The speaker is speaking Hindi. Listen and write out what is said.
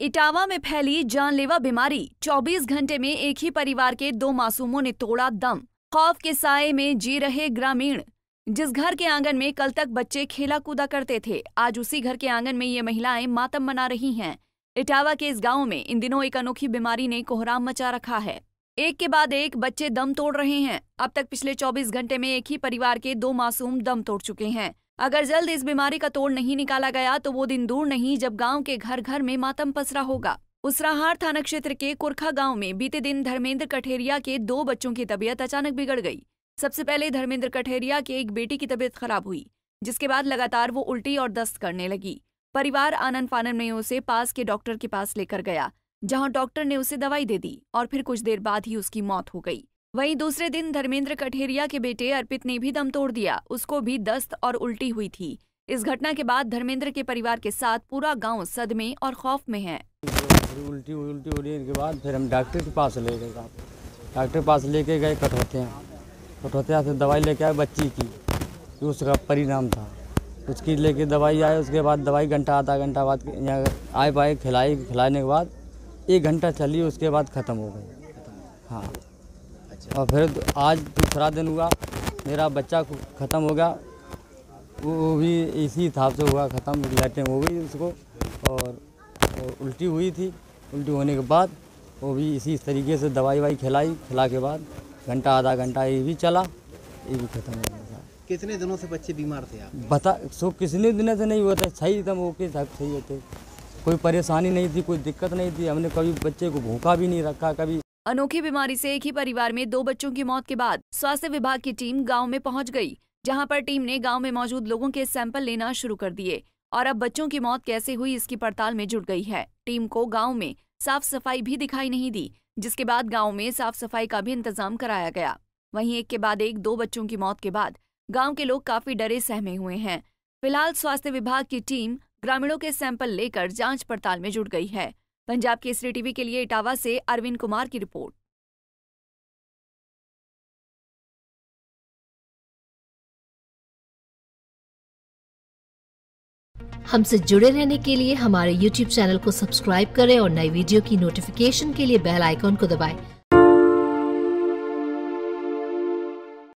इटावा में फैली जानलेवा बीमारी 24 घंटे में एक ही परिवार के दो मासूमों ने तोड़ा दम खौफ के साय में जी रहे ग्रामीण जिस घर के आंगन में कल तक बच्चे खेला कूदा करते थे आज उसी घर के आंगन में ये महिलाएं मातम मना रही हैं इटावा के इस गांव में इन दिनों एक अनोखी बीमारी ने कोहराम मचा रखा है एक के बाद एक बच्चे दम तोड़ रहे हैं अब तक पिछले 24 घंटे में एक ही परिवार के दो मासूम दम तोड़ चुके हैं अगर जल्द इस बीमारी का तोड़ नहीं निकाला गया तो वो दिन दूर नहीं जब गांव के घर घर में मातम पसरा होगा उसराहार थाना क्षेत्र के कुरखा गांव में बीते दिन धर्मेंद्र कठेरिया के दो बच्चों की तबीयत अचानक बिगड़ गई सबसे पहले धर्मेंद्र कठेरिया के एक बेटी की तबीयत खराब हुई जिसके बाद लगातार वो उल्टी और दस्त करने लगी परिवार आनंद फानन में उसे पास के डॉक्टर के पास लेकर गया जहां डॉक्टर ने उसे दवाई दे दी और फिर कुछ देर बाद ही उसकी मौत हो गई वहीं दूसरे दिन धर्मेंद्र कठेरिया के बेटे अर्पित ने भी दम तोड़ दिया उसको भी दस्त और उल्टी हुई थी इस घटना के बाद धर्मेंद्र के परिवार के साथ पूरा गांव सदमे और खौफ में है उल्टी उल्टी हो रही है इनके बाद फिर हम डॉक्टर के पास ले गए डॉक्टर के पास लेके गए कठौते कठौतिया से दवाई लेके आए बच्ची की उसका परिणाम था उसकी लेके दवाई आए उसके बाद दवाई घंटा आधा घंटा बाद यहाँ आए पाए खिलाई खिलाने के बाद एक घंटा चली उसके बाद ख़त्म हो गई हाँ अच्छा। और फिर आज दूसरा तो दिन हुआ मेरा बच्चा ख़त्म हो गया वो भी इसी हिसाब से हुआ ख़त्म लैटिंग हो गई उसको और, और उल्टी हुई थी उल्टी होने के बाद वो भी इसी तरीके से दवाई वाई खिलाई खिला के बाद घंटा आधा घंटा ये भी चला ये भी खत्म हो गया कितने दिनों से बच्चे बीमार थे आप बता सो कितने दिनों से नहीं हुआ था सही एकदम ओके सब सही होते कोई परेशानी नहीं थी कोई दिक्कत नहीं थी हमने कभी बच्चे को भूखा भी नहीं रखा कभी अनोखी बीमारी से एक ही परिवार में दो बच्चों की मौत के बाद स्वास्थ्य विभाग की टीम गाँव में पहुँच गई जहाँ पर टीम ने गाँव में मौजूद लोगों के सैंपल लेना शुरू कर दिए और अब बच्चों की मौत कैसे हुई इसकी पड़ताल में जुट गई है टीम को गाँव में साफ सफाई भी दिखाई नहीं दी जिसके बाद गाँव में साफ सफाई का भी इंतजाम कराया गया वही एक के बाद एक दो बच्चों की मौत के बाद गाँव के लोग काफी डरे सहमे हुए हैं फिलहाल स्वास्थ्य विभाग की टीम ग्रामीणों के सैंपल लेकर जांच पड़ताल में जुट गई है पंजाब केसरी टीवी के लिए इटावा से अरविंद कुमार की रिपोर्ट हमसे जुड़े रहने के लिए हमारे YouTube चैनल को सब्सक्राइब करें और नई वीडियो की नोटिफिकेशन के लिए बेल आइकॉन को दबाएं।